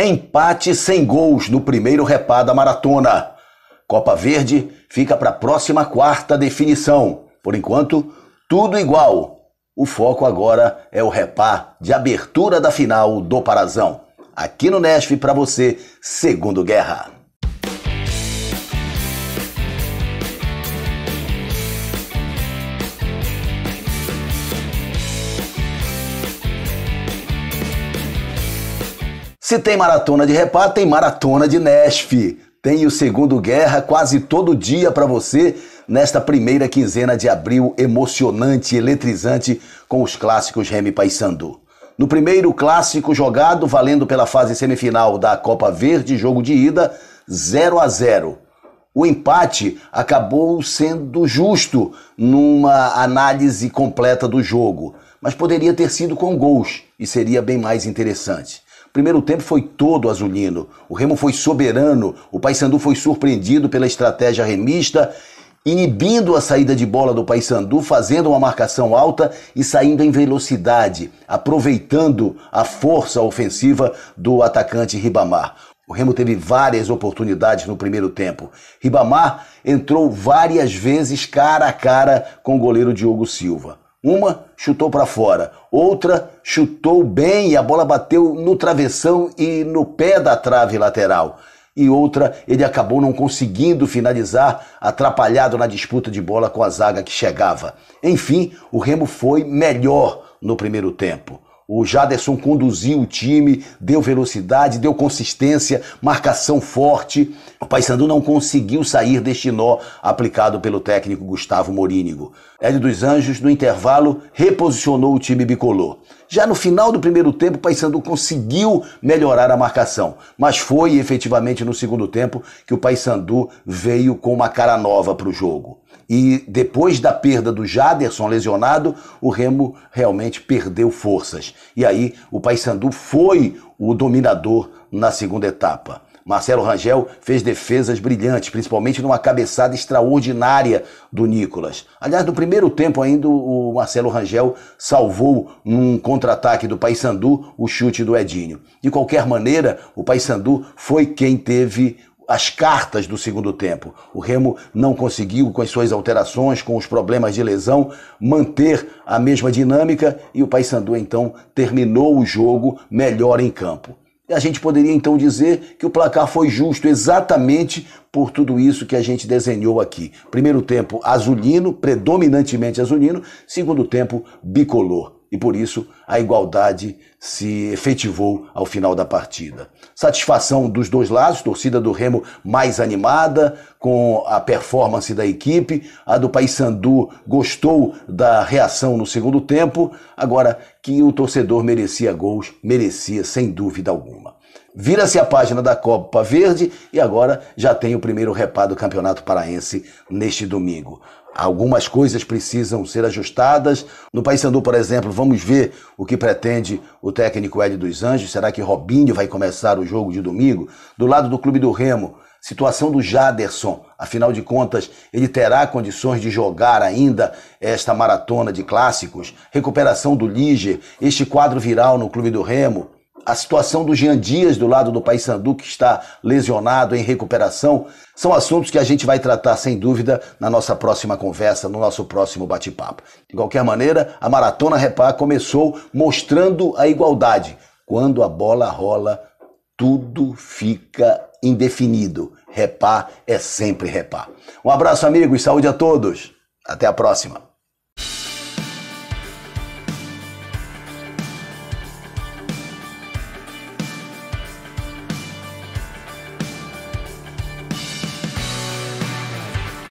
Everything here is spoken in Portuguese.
Empate sem gols no primeiro repá da maratona. Copa Verde fica para a próxima quarta definição. Por enquanto, tudo igual. O foco agora é o repá de abertura da final do Parazão. Aqui no Nesf para você, Segundo Guerra. Se tem maratona de repá, tem maratona de Nesf. Tem o Segundo Guerra quase todo dia para você nesta primeira quinzena de abril emocionante eletrizante com os clássicos Remy Paysandu. No primeiro clássico jogado, valendo pela fase semifinal da Copa Verde, jogo de ida, 0 a 0. O empate acabou sendo justo numa análise completa do jogo, mas poderia ter sido com gols e seria bem mais interessante. O primeiro tempo foi todo azulino. O Remo foi soberano. O Paysandu foi surpreendido pela estratégia remista, inibindo a saída de bola do Paysandu, fazendo uma marcação alta e saindo em velocidade, aproveitando a força ofensiva do atacante Ribamar. O Remo teve várias oportunidades no primeiro tempo. Ribamar entrou várias vezes cara a cara com o goleiro Diogo Silva. Uma chutou para fora, outra chutou bem e a bola bateu no travessão e no pé da trave lateral. E outra ele acabou não conseguindo finalizar, atrapalhado na disputa de bola com a zaga que chegava. Enfim, o Remo foi melhor no primeiro tempo. O Jaderson conduziu o time, deu velocidade, deu consistência, marcação forte. O Paysandu não conseguiu sair deste nó aplicado pelo técnico Gustavo Morínigo. Hélio dos Anjos, no intervalo, reposicionou o time bicolor. Já no final do primeiro tempo, o Paysandu conseguiu melhorar a marcação, mas foi efetivamente no segundo tempo que o Paysandu veio com uma cara nova para o jogo. E depois da perda do Jaderson lesionado, o Remo realmente perdeu forças. E aí o Paysandu foi o dominador na segunda etapa. Marcelo Rangel fez defesas brilhantes, principalmente numa cabeçada extraordinária do Nicolas. Aliás, no primeiro tempo ainda o Marcelo Rangel salvou num contra-ataque do Paysandu o chute do Edinho. De qualquer maneira, o Paysandu foi quem teve as cartas do segundo tempo. O Remo não conseguiu, com as suas alterações, com os problemas de lesão, manter a mesma dinâmica e o Paysandu então terminou o jogo melhor em campo a gente poderia então dizer que o placar foi justo exatamente por tudo isso que a gente desenhou aqui. Primeiro tempo azulino, predominantemente azulino, segundo tempo bicolor e por isso a igualdade se efetivou ao final da partida. Satisfação dos dois lados, torcida do Remo mais animada com a performance da equipe, a do Paysandu gostou da reação no segundo tempo, agora que o torcedor merecia gols, merecia sem dúvida alguma. Vira-se a página da Copa Verde e agora já tem o primeiro repá do Campeonato Paraense neste domingo. Algumas coisas precisam ser ajustadas. No Paysandu, por exemplo, vamos ver o que pretende o técnico Hélio dos Anjos. Será que Robinho vai começar o jogo de domingo? Do lado do Clube do Remo, situação do Jaderson. Afinal de contas, ele terá condições de jogar ainda esta maratona de clássicos? Recuperação do Lige, este quadro viral no Clube do Remo? a situação do Jean Dias do lado do Paysandu, que está lesionado em recuperação, são assuntos que a gente vai tratar sem dúvida na nossa próxima conversa, no nosso próximo bate-papo. De qualquer maneira, a Maratona Repar começou mostrando a igualdade. Quando a bola rola, tudo fica indefinido. Repar é sempre repar. Um abraço, amigos, saúde a todos. Até a próxima.